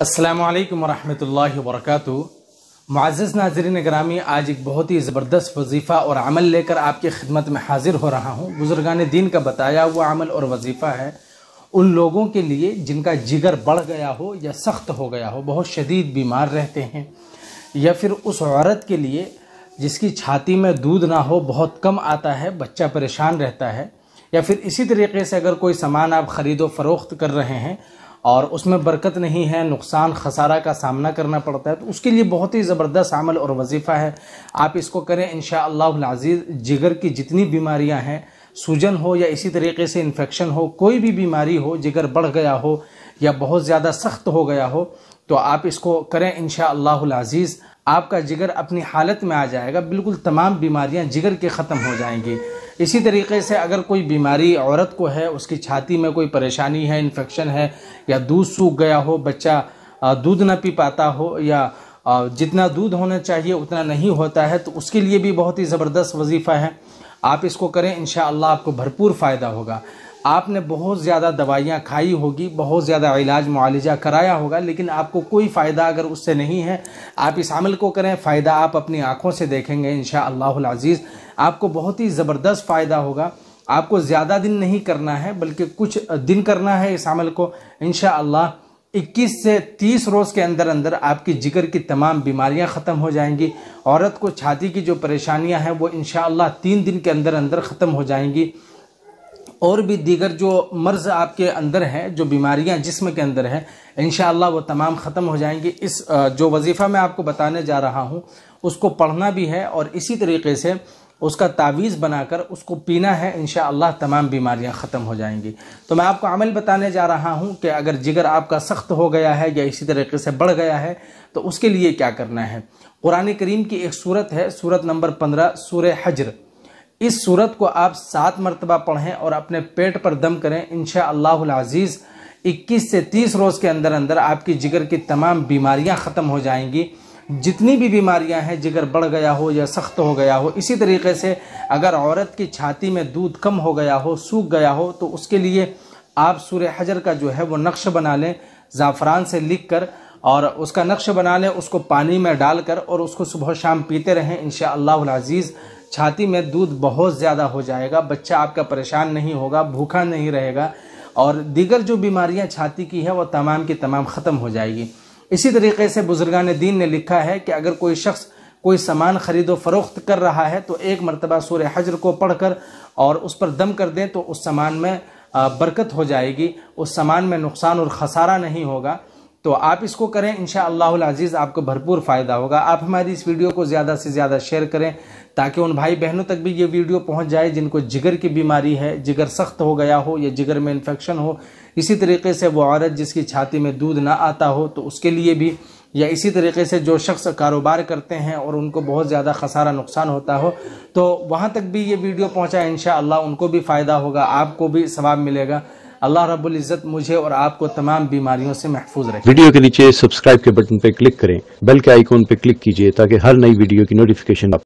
असलकम वरहमल वर्क मुआज़ नाजरीन ग्रामी आज एक बहुत ही ज़बरदस्त वजीफ़ा और अमल लेकर आपकी खिदमत में हाजिर हो रहा हूँ बुज़ुर्गान दीन का बताया हुआ अमल और वजीफ़ा है उन लोगों के लिए जिनका जिगर बढ़ गया हो या सख्त हो गया हो बहुत शदीद बीमार रहते हैं या फिर उस औरत के लिए जिसकी छाती में दूध ना हो बहुत कम आता है बच्चा परेशान रहता है या फिर इसी तरीके से अगर कोई सामान आप ख़रीदो फ़रोख्त कर रहे हैं और उसमें बरकत नहीं है नुकसान खसारा का सामना करना पड़ता है तो उसके लिए बहुत ही ज़बरदस्त अमल और वजीफ़ा है आप इसको करें इन शज़ीज़ जिगर की जितनी बीमारियाँ हैं सूजन हो या इसी तरीके से इन्फेक्शन हो कोई भी बीमारी हो जिगर बढ़ गया हो या बहुत ज़्यादा सख्त हो गया हो तो आप इसको करें इन शज़ीज़ आपका जिगर अपनी हालत में आ जाएगा बिल्कुल तमाम बीमारियाँ जिगर के ख़त्म हो जाएंगी इसी तरीके से अगर कोई बीमारी औरत को है उसकी छाती में कोई परेशानी है इन्फेक्शन है या दूध सूख गया हो बच्चा दूध ना पी पाता हो या जितना दूध होना चाहिए उतना नहीं होता है तो उसके लिए भी बहुत ही ज़बरदस्त वजीफ़ा है आप इसको करें इन आपको भरपूर फ़ायदा होगा आपने बहुत ज़्यादा दवाइयाँ खाई होगी बहुत ज़्यादा इलाज मुआलजा कराया होगा लेकिन आपको कोई फ़ायदा अगर उससे नहीं है आप इस अमल को करें फ़ायदा आप अपनी आँखों से देखेंगे इन शज़ीज़ आपको बहुत ही ज़बरदस्त फ़ायदा होगा आपको ज़्यादा दिन नहीं करना है बल्कि कुछ दिन करना है इस अमल को इन 21 से 30 रोज़ के अंदर अंदर आपकी जिगर की तमाम बीमारियां ख़त्म हो जाएंगी औरत को छाती की जो परेशानियां हैं वो इन तीन दिन के अंदर अंदर ख़त्म हो जाएंगी और भी दीगर जो मर्ज़ आपके अंदर हैं जो बीमारियां जिस्म के अंदर हैं इन वो तमाम ख़त्म हो जाएंगी इस जो वजीफ़ा मैं आपको बताने जा रहा हूँ उसको पढ़ना भी है और इसी तरीके से उसका तावीज़ बनाकर उसको पीना है इन तमाम बीमारियां ख़त्म हो जाएंगी तो मैं आपको अमल बताने जा रहा हूँ कि अगर जिगर आपका सख्त हो गया है या इसी तरीके से बढ़ गया है तो उसके लिए क्या करना है कुरान करीम की एक सूरत है सूरत नंबर पंद्रह सूर हजर इस सूरत को आप सात मरतबा पढ़ें और अपने पेट पर दम करें इन अज़ीज़ इक्कीस से तीस रोज़ के अंदर अंदर आपकी जिगर की तमाम बीमारियां ख़त्म हो जाएंगी जितनी भी बीमारियां हैं जिगर बढ़ गया हो या सख्त हो गया हो इसी तरीके से अगर औरत की छाती में दूध कम हो गया हो सूख गया हो तो उसके लिए आप सूर्य हजर का जो है वो नक्श बना लें ज़ाफ़रान से लिख कर और उसका नक्श बना लें उसको पानी में डाल कर और उसको सुबह शाम पीते रहें इन अज़ीज़ छाती में दूध बहुत ज़्यादा हो जाएगा बच्चा आपका परेशान नहीं होगा भूखा नहीं रहेगा और दीगर जो बीमारियां छाती की है वह तमाम की तमाम ख़त्म हो जाएगी इसी तरीके से बुजुर्गान दीन ने लिखा है कि अगर कोई शख्स कोई सामान ख़रीदो फ़रोख्त कर रहा है तो एक मरतबा सूर हजर को पढ़ कर और उस पर दम कर दें तो उस सामान में बरकत हो जाएगी उस सामान में नुकसान और खसारा नहीं होगा तो आप इसको करें इन अजीज़ आपको भरपूर फ़ायदा होगा आप हमारी इस वीडियो को ज़्यादा से ज़्यादा शेयर करें ताकि उन भाई बहनों तक भी ये वीडियो पहुंच जाए जिनको जिगर की बीमारी है जिगर सख्त हो गया हो या जिगर में इन्फेक्शन हो इसी तरीके से वो औरत जिसकी छाती में दूध ना आता हो तो उसके लिए भी या इसी तरीके से जो शख्स कारोबार करते हैं और उनको बहुत ज़्यादा खसारा नुकसान होता हो तो वहाँ तक भी ये वीडियो पहुँचाए इन उनको भी फ़ायदा होगा आपको भी सवाब मिलेगा अल्लाह रब्बुल इज़्ज़त मुझे और आपको तमाम बीमारियों से महफूज रखे वीडियो के नीचे सब्सक्राइब के बटन पर क्लिक करें बेल के आइकॉन पे क्लिक कीजिए ताकि हर नई वीडियो की नोटिफिकेशन आप